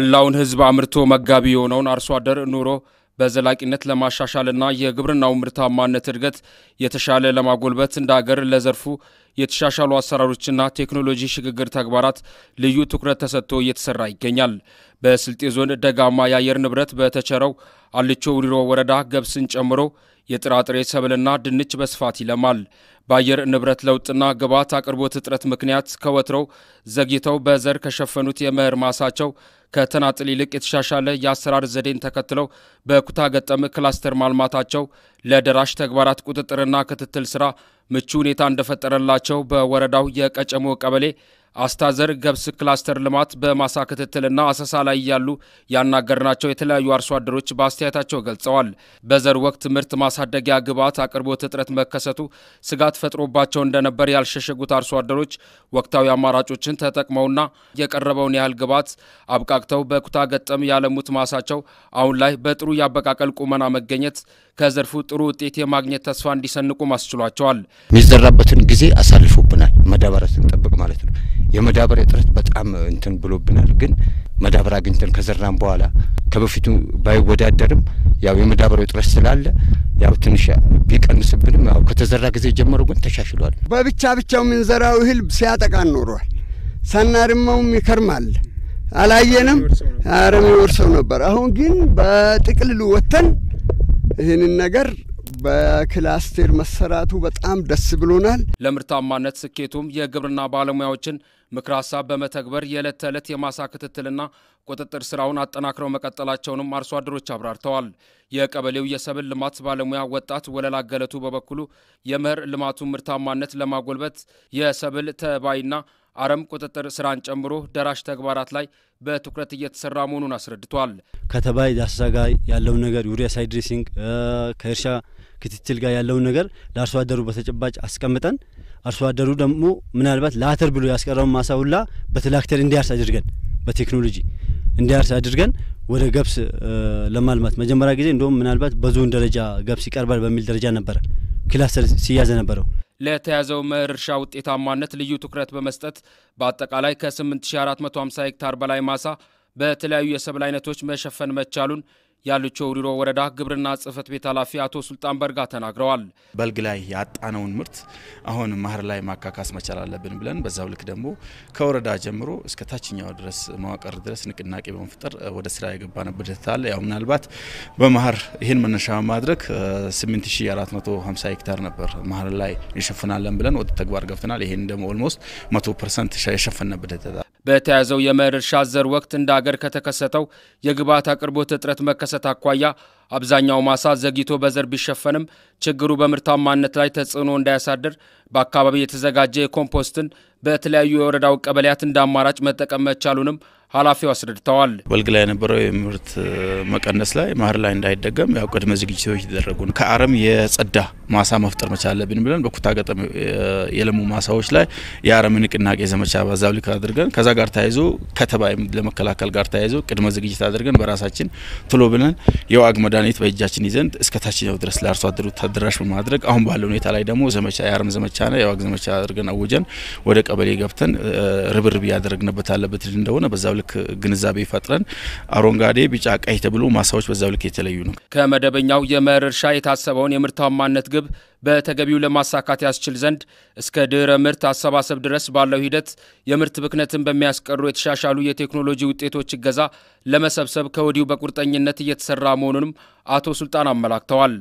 መላውን ሕዝብ አምርቶ መጋቢ የሆነውን አርሶ አደር ኑሮ በዘላቂነት ለማሻሻልና የግብርናው ምርታማነት እድገት የተሻለ ለማጎልበት እንደ አገር ለዘርፉ የተሻሻሉ አሰራሮችና ቴክኖሎጂ ሽግግር ተግባራት ልዩ ትኩረት ተሰጥቶ እየተሰራ ይገኛል። በስልጤ ዞን ደጋማ የአየር ንብረት በተቸረው አልቾ ውድሮ ወረዳ ገብስን ጨምሮ የጥራጥሬ ሰብልና ድንች በስፋት ይለማል። በአየር ንብረት ለውጥና ግብዓት አቅርቦት እጥረት ምክንያት ከወትሮው ዘግይተው በዘር ከሸፈኑት የመኸር ማሳቸው ከተናጥል ይልቅ የተሻሻለ የአሰራር ዘዴን ተከትለው በኩታ ገጠም ክላስተር ማልማታቸው ለደራሽ ተግባራት ቁጥጥርና ክትትል ስራ ምቹ ሁኔታ እንደፈጠረላቸው በወረዳው የቀጨሞ ቀበሌ አስታዘር ገብስ ክላስተር ልማት በማሳ ክትትልና አሰሳ ላይ ያሉ ያናገርናቸው የተለያዩ አርሶ አደሮች በአስተያየታቸው ገልጸዋል። በዘር ወቅት ምርት ማሳደጊያ ግብዓት አቅርቦት እጥረት መከሰቱ ስጋት ፈጥሮባቸው እንደነበር ያልሸሸጉት አርሶ አደሮች ወቅታዊ አማራጮችን ተጠቅመውና የቀረበውን ያህል ግብዓት አብቃቅ ተሳክተው በኩታ ገጠም ያለሙት ማሳቸው አሁን ላይ በጥሩ የአበቃቀል ቁመና መገኘት ከዘርፉ ጥሩ ውጤት የማግኘት ተስፋ እንዲሰንቁ ማስችሏቸዋል። የሚዘራበትን ጊዜ አሳልፎብናል። መዳበሪያ ስንጠብቅ ማለት ነው። የመዳበሪያ እጥረት በጣም እንትን ብሎብናል። ግን መዳበሪያ አግኝተን ከዘራን በኋላ ከበፊቱ ባይወዳደርም ያው የመዳበሪያ እጥረት ስላለ ያው ትንሽ ቢቀንስብንም ያው ከተዘራ ጊዜ ጀምሮ ግን ተሻሽሏል። በብቻ ብቻው የምንዘራው እህል ሲያጠቃን ኖሯል። ሰናድማውም ይከርማል። አላየንም። አረም ይወርሰው ነበር። አሁን ግን በጥቅልሉ ወጥተን ይህንን ነገር በክላስቴር መሰራቱ በጣም ደስ ብሎናል። ለምርታማነት ስኬቱም የግብርና ባለሙያዎችን ምክር ሀሳብ በመተግበር የዕለት ተዕለት የማሳ ክትትልና ቁጥጥር ስራውን አጠናክረው መቀጠላቸውንም አርሶ አደሮች አብራርተዋል። የቀበሌው የሰብል ልማት ባለሙያ ወጣት ወለላ ገለቱ በበኩሉ የምህር ልማቱን ምርታማነት ለማጎልበት የሰብል ተባይና አረም ቁጥጥር ስራን ጨምሮ ደራሽ ተግባራት ላይ በትኩረት እየተሰራ መሆኑን አስረድቷል። ከተባይ ዳሰሳ ጋር ያለውን ነገር ዩሪያ ሳይድሬሲንግ ከእርሻ ክትትል ጋር ያለውን ነገር ለአርሶ አደሩ በተጨባጭ አስቀምጠን አርሶ አደሩ ደግሞ ምናልባት ለአተር ብሎ ያስቀረውን ማሳ ሁላ በትላክተር እንዲያርስ አድርገን በቴክኖሎጂ እንዲያርስ አድርገን ወደ ገብስ ለማልማት መጀመሪያ ጊዜ እንደውም ምናልባት በዞን ደረጃ ገብስ ይቀርባል በሚል ደረጃ ነበረ ክላስተር ሲያዘ ነበረው ለተያዘው መርሻ ውጤታማነት ልዩ ትኩረት በመስጠት በአጠቃላይ ከ8450 ሄክታር በላይ ማሳ በተለያዩ የሰብል አይነቶች መሸፈን መቻሉን የአልቾ ውሪሮ ወረዳ ግብርና ጽህፈት ቤት ኃላፊ አቶ ሱልጣን በርጋ ተናግረዋል። በልግ ላይ ያጣነውን ምርት አሁን ማህር ላይ ማካካስ መቻል አለብን ብለን በዛው ልክ ደግሞ ከወረዳ ጀምሮ እስከ ታችኛው ድረስ መዋቅር ድረስ ንቅናቄ በመፍጠር ወደ ስራ የገባንበት ታለ ያው ምናልባት በማህር ይህን መነሻ ማድረግ 8450 ሄክታር ነበር ማህር ላይ እንሸፍናለን ብለን ወደ ተግባር ገብተናል። ይህን ደግሞ ኦልሞስት 100 ፐርሰንት የሸፈነበት በተያዘው የመኸር እርሻ ዘር ወቅት እንደ አገር ከተከሰተው የግብዓት አቅርቦት እጥረት መከሰት አኳያ አብዛኛው ማሳ ዘግይቶ በዘር ቢሸፈንም ችግሩ በምርታማነት ላይ ተጽዕኖ እንዳያሳድር በአካባቢ የተዘጋጀ የኮምፖስትን በተለያዩ የወረዳው ቀበሌያት እንደ አማራጭ መጠቀም መቻሉንም ኃላፊው አስረድተዋል። ወልግ ላይ የነበረው የምርት መቀነስ ላይ ማህር ላይ እንዳይደገም ያው ቅድመ ዝግጅቶች ይደረጉ ነው። ከአረም የጸዳ ማሳ መፍጠር መቻል አለብን ብለን በኩታ ገጠም የለሙ ማሳዎች ላይ የአረም ንቅናቄ ዘመቻ በዛው ልክ አድርገን ከዛ ጋር ተያይዞ ከተባይ ለመከላከል ጋር ተያይዞ ቅድመ ዝግጅት አድርገን በራሳችን ትሎ ብለን የዋግ መዳ መድኃኒት በእጃችን ይዘን እስከ ታችኛው ድረስ ለአርሶ አደሩ ተደራሽ በማድረግ አሁን ባለው ሁኔታ ላይ ደግሞ ዘመቻ የአርም ዘመቻና የዋግ ዘመቻ አድርገን አውጀን ወደ ቀበሌ ገብተን ርብርብ እያደረግንበት ያለበት እንደሆነ በዛው ልክ ግንዛቤ ፈጥረን አረንጓዴ፣ ቢጫ፣ ቀይ ተብሎ ማሳዎች በዛው ልክ የተለዩ ነው። ከመደበኛው የመኸር እርሻ የታሰበውን የምርታማነት ግብ በተገቢው ለማሳካት ያስችል ዘንድ እስከ ድኅረ ምርት አሰባሰብ ድረስ ባለው ሂደት የምርት ብክነትን በሚያስቀሩ የተሻሻሉ የቴክኖሎጂ ውጤቶች እገዛ ለመሰብሰብ ከወዲሁ በቁርጠኝነት እየተሰራ መሆኑንም አቶ ሱልጣን አመላክተዋል።